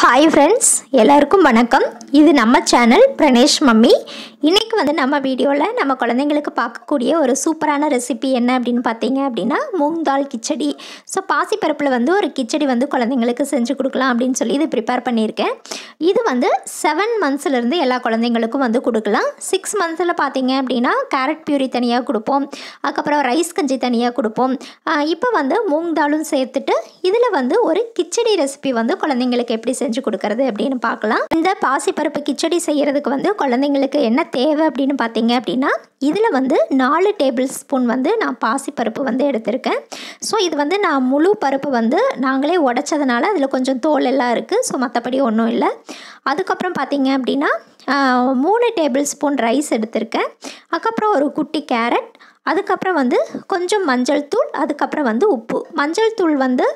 hi friends எல்லாருக்கும் வணக்கம் இது நம்ம சேனல் பிரணேஷ் மம்மி இன்றைக்கி வந்து நம்ம வீடியோவில் நம்ம குழந்தைங்களுக்கு பார்க்கக்கூடிய ஒரு சூப்பரான ரெசிபி என்ன அப்படின்னு பார்த்தீங்க அப்படின்னா மூங் தால் கிச்சடி ஸோ பாசிப்பருப்பில் வந்து ஒரு கிச்சடி வந்து குழந்தைங்களுக்கு செஞ்சு கொடுக்கலாம் அப்படின்னு சொல்லி இது ப்ரிப்பேர் பண்ணியிருக்கேன் இது வந்து செவன் மந்த்ஸ்லேருந்து எல்லா குழந்தைங்களுக்கும் வந்து கொடுக்கலாம் சிக்ஸ் மந்த்ஸில் பார்த்தீங்க அப்படின்னா கேரட் பியூரி தனியாக கொடுப்போம் அதுக்கப்புறம் ரைஸ் கஞ்சி தனியாக கொடுப்போம் இப்போ வந்து மூங் தாலும் சேர்த்துட்டு இதில் வந்து ஒரு கிச்சடி ரெசிபி வந்து குழந்தைங்களுக்கு எப்படி செஞ்சு கொடுக்கறது அப்படின்னு பார்க்கலாம் இந்த பாசிப்பருப்பு கிச்சடி செய்யறதுக்கு வந்து குழந்தைங்களுக்கு என்ன தேவை அப்படின்னு பார்த்தீங்க அப்படின்னா இதில் வந்து நாலு டேபிள் ஸ்பூன் வந்து நான் பாசிப்பருப்பு வந்து எடுத்திருக்கேன் ஸோ இது வந்து நான் முழு பருப்பு வந்து நாங்களே உடச்சதுனால அதில் கொஞ்சம் தோல் எல்லாம் இருக்குது ஸோ மற்றபடி ஒன்றும் இல்லை அதுக்கப்புறம் பார்த்தீங்க அப்படின்னா மூணு டேபிள் ஸ்பூன் ரைஸ் எடுத்திருக்கேன் அதுக்கப்புறம் ஒரு குட்டி கேரட் அதுக்கப்புறம் வந்து கொஞ்சம் மஞ்சள் தூள் அதுக்கப்புறம் வந்து உப்பு மஞ்சள் தூள் வந்து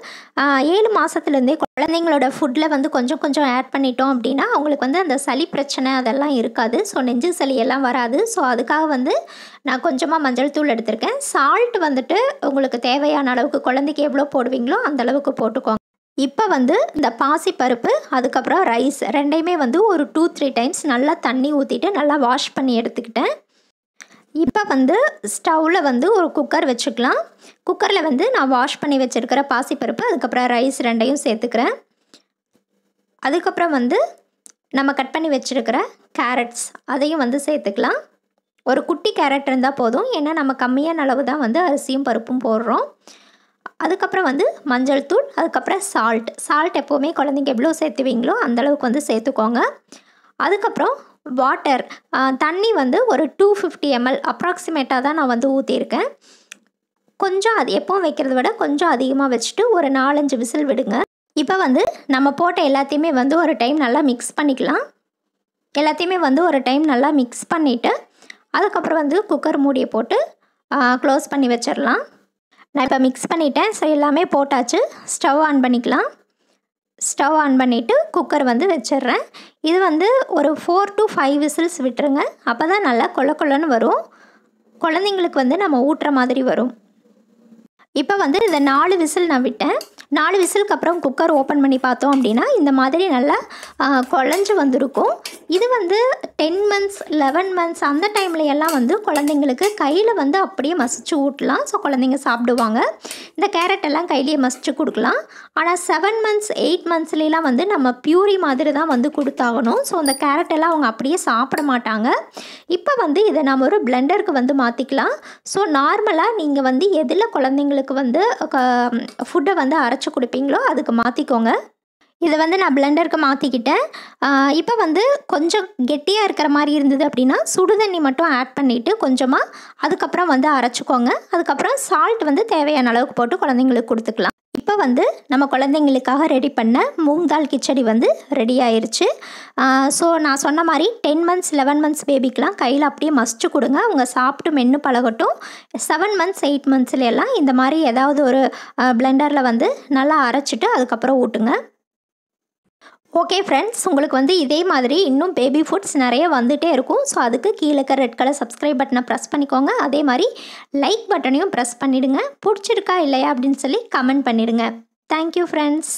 ஏழு மாதத்துலேருந்தே குழந்தைங்களோட ஃபுட்டில் வந்து கொஞ்சம் கொஞ்சம் ஆட் பண்ணிட்டோம் அப்படின்னா அவங்களுக்கு வந்து அந்த சளி பிரச்சனை அதெல்லாம் இருக்காது ஸோ நெஞ்சு சளி எல்லாம் வராது ஸோ அதுக்காக வந்து நான் கொஞ்சமாக மஞ்சள் தூள் எடுத்திருக்கேன் சால்ட் வந்துட்டு உங்களுக்கு தேவையான அளவுக்கு குழந்தைக்கு எவ்வளோ போடுவீங்களோ அந்த அளவுக்கு போட்டுக்கோங்க இப்போ வந்து இந்த பாசி பருப்பு அதுக்கப்புறம் ரைஸ் ரெண்டையுமே வந்து ஒரு டூ த்ரீ டைம்ஸ் நல்லா தண்ணி ஊற்றிட்டு நல்லா வாஷ் பண்ணி எடுத்துக்கிட்டேன் இப்போ வந்து ஸ்டவ்வில் வந்து ஒரு குக்கர் வச்சுக்கலாம் குக்கரில் வந்து நான் வாஷ் பண்ணி வச்சுருக்கிற பாசிப்பருப்பு அதுக்கப்புறம் ரைஸ் ரெண்டையும் சேர்த்துக்கிறேன் அதுக்கப்புறம் வந்து நம்ம கட் பண்ணி வச்சுருக்கிற கேரட்ஸ் அதையும் வந்து சேர்த்துக்கலாம் ஒரு குட்டி கேரட் இருந்தால் போதும் ஏன்னா நம்ம கம்மியான அளவு தான் வந்து அரிசியும் பருப்பும் போடுறோம் அதுக்கப்புறம் வந்து மஞ்சள் தூள் அதுக்கப்புறம் சால்ட் சால்ட் எப்போவுமே குழந்தைங்க எவ்வளோ சேர்த்துவீங்களோ அந்தளவுக்கு வந்து சேர்த்துக்கோங்க அதுக்கப்புறம் வாட்டர் தண்ணி வந்து ஒரு டூ ஃபிஃப்டி எம்எல் அப்ராக்சிமேட்டாக தான் நான் வந்து ஊற்றியிருக்கேன் கொஞ்சம் அது எப்போவும் வைக்கிறத விட கொஞ்சம் அதிகமாக வச்சுட்டு ஒரு நாலஞ்சு விசில் விடுங்க இப்போ வந்து நம்ம போட்ட எல்லாத்தையுமே வந்து ஒரு டைம் நல்லா மிக்ஸ் பண்ணிக்கலாம் எல்லாத்தையுமே வந்து ஒரு டைம் நல்லா மிக்ஸ் பண்ணிவிட்டு அதுக்கப்புறம் வந்து குக்கர் மூடியை போட்டு க்ளோஸ் பண்ணி வச்சிடலாம் நான் இப்போ மிக்ஸ் பண்ணிட்டேன் ஸோ எல்லாமே போட்டாச்சு ஸ்டவ் ஆன் பண்ணிக்கலாம் ஸ்டவ் ஆன் பண்ணிவிட்டு குக்கர் வந்து வச்சிடுறேன் இது வந்து ஒரு ஃபோர் டு ஃபைவ் விசில்ஸ் விட்டுருங்க அப்போ தான் நல்லா கொல கொலன்னு வரும் குழந்தைங்களுக்கு வந்து நம்ம ஊட்டுற மாதிரி வரும் இப்போ வந்து இதை நாலு விசில் நான் விட்டேன் நாலு விசிலுக்கு அப்புறம் குக்கர் ஓப்பன் பண்ணி பார்த்தோம் அப்படின்னா இந்த மாதிரி நல்லா குழஞ்சி வந்திருக்கும் இது வந்து டென் மந்த்ஸ் லெவன் மந்த்ஸ் அந்த டைம்ல எல்லாம் வந்து குழந்தைங்களுக்கு கையில் வந்து அப்படியே மசிச்சு ஊட்டலாம் ஸோ குழந்தைங்க சாப்பிடுவாங்க இந்த கேரட் எல்லாம் கையிலேயே மசிச்சு கொடுக்கலாம் ஆனால் செவன் மந்த்ஸ் எயிட் மந்த்ஸ்லாம் வந்து நம்ம பியூரி மாதிரி தான் வந்து கொடுத்தாகணும் ஸோ அந்த கேரட் எல்லாம் அவங்க அப்படியே சாப்பிட மாட்டாங்க இப்போ வந்து இதை நம்ம ஒரு பிளெண்டருக்கு வந்து மாற்றிக்கலாம் ஸோ நார்மலாக நீங்கள் வந்து எதில் குழந்தைங்களுக்கு வந்து ஃபுட்டை வந்து அரை ஏதாச்சும் கொடுப்பீங்களோ அதுக்கு மாற்றிக்கோங்க இதை வந்து நான் பிளெண்டருக்கு மாற்றிக்கிட்டேன் இப்போ வந்து கொஞ்சம் கெட்டியாக இருக்கிற மாதிரி இருந்தது அப்படின்னா சுடு தண்ணி மட்டும் ஆட் பண்ணிவிட்டு கொஞ்சமாக அதுக்கப்புறம் வந்து அரைச்சிக்கோங்க அதுக்கப்புறம் சால்ட் வந்து தேவையான அளவுக்கு போட்டு குழந்தைங்களுக்கு கொடுத்துக்கலாம் இப்போ வந்து நம்ம குழந்தைங்களுக்காக ரெடி பண்ண மூங் தால் கிச்சடி வந்து ரெடி ஆயிடுச்சு ஸோ நான் சொன்ன மாதிரி டென் மந்த்ஸ் லெவன் மந்த்ஸ் பேபிக்கெலாம் கையில் அப்படியே மஸ்ட்டு கொடுங்க அவங்க சாப்பிட்டு மென்று பழகட்டும் செவன் மந்த்ஸ் எயிட் மந்த்ஸ்லாம் எல்லாம் இந்த மாதிரி ஏதாவது ஒரு பிளெண்டரில் வந்து நல்லா அரைச்சிட்டு அதுக்கப்புறம் ஊட்டுங்க ஓகே ஃப்ரெண்ட்ஸ் உங்களுக்கு வந்து இதே மாதிரி இன்னும் பேபி ஃபுட்ஸ் நிறைய வந்துகிட்டே இருக்கும் ஸோ அதுக்கு கீழே இருக்க ரெட் கலர் சப்ஸ்கிரைப் பட்டனை ப்ரெஸ் பண்ணிக்கோங்க அதே மாதிரி லைக் பட்டனையும் ப்ரெஸ் பண்ணிவிடுங்க பிடிச்சிருக்கா இல்லையா அப்படின்னு சொல்லி கமெண்ட் பண்ணிவிடுங்க தேங்க்யூ ஃப்ரெண்ட்ஸ்